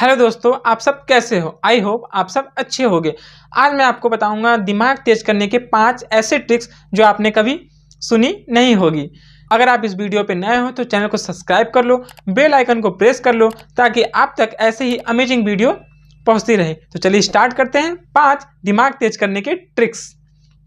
hello दोस्तों आप सब कैसे हो आई होप आप सब अच्छे होंगे आज मैं आपको बताऊंगा दिमाग तेज करने के पांच ऐसे ट्रिक्स जो आपने कभी सुनी नहीं होगी अगर आप इस वीडियो पर नए हो तो चैनल को सब्सक्राइब कर लो बेल आइकन को प्रेस कर लो ताकि आप तक ऐसे ही अमेजिंग वीडियो पहुंचती रहे तो चलिए स्टार्ट करते हैं पाँच दिमाग तेज करने के ट्रिक्स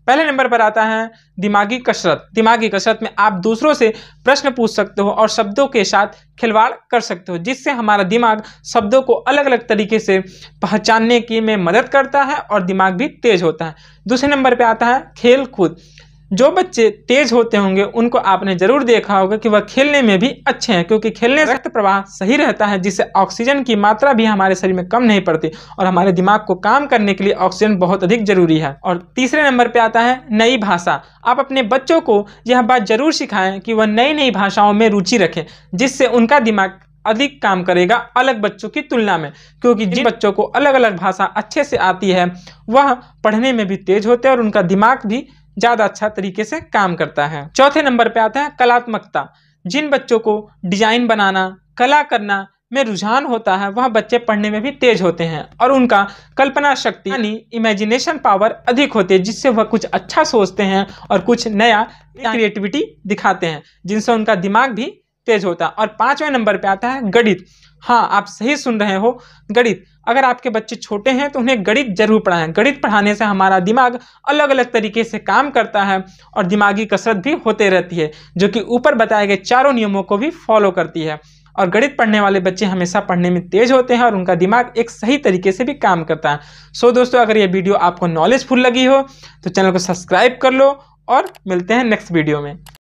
पहले नंबर पर आता है दिमागी कसरत दिमागी कसरत में आप दूसरों से प्रश्न पूछ सकते हो और शब्दों के साथ खिलवाड़ कर सकते हो जिससे हमारा दिमाग शब्दों को अलग अलग तरीके से पहचानने की में मदद करता है और दिमाग भी तेज होता है दूसरे नंबर पर आता है खेल कूद जो बच्चे तेज होते होंगे उनको आपने जरूर देखा होगा कि वह खेलने में भी अच्छे हैं क्योंकि खेलने रक्त प्रवाह सही रहता है जिससे ऑक्सीजन की मात्रा भी हमारे शरीर में कम नहीं पड़ती और हमारे दिमाग को काम करने के लिए ऑक्सीजन बहुत अधिक जरूरी है और तीसरे नंबर पर आता है नई भाषा आप अपने बच्चों को यह बात जरूर सिखाएं कि वह नई नई भाषाओं में रुचि रखें जिससे उनका दिमाग अधिक काम करेगा अलग बच्चों की तुलना में क्योंकि जिन बच्चों को अलग अलग भाषा अच्छे से आती है वह पढ़ने में भी तेज होते हैं और उनका दिमाग भी ज़्यादा अच्छा तरीके से काम करता है चौथे नंबर पे आता है कलात्मकता जिन बच्चों को डिजाइन बनाना कला करना में रुझान होता है वह बच्चे पढ़ने में भी तेज होते हैं और उनका कल्पना शक्ति यानी इमेजिनेशन पावर अधिक होती है जिससे वह कुछ अच्छा सोचते हैं और कुछ नया क्रिएटिविटी दिखाते हैं जिनसे उनका दिमाग भी तेज होता है और पांचवें नंबर पे आता है गणित हाँ आप सही सुन रहे हो गणित अगर आपके बच्चे छोटे हैं तो उन्हें गणित जरूर पढ़ाएं गणित पढ़ाने से हमारा दिमाग अलग अलग तरीके से काम करता है और दिमागी कसरत भी होते रहती है जो कि ऊपर बताए गए चारों नियमों को भी फॉलो करती है और गणित पढ़ने वाले बच्चे हमेशा पढ़ने में तेज होते हैं और उनका दिमाग एक सही तरीके से भी काम करता है सो दोस्तों अगर ये वीडियो आपको नॉलेजफुल लगी हो तो चैनल को सब्सक्राइब कर लो और मिलते हैं नेक्स्ट वीडियो में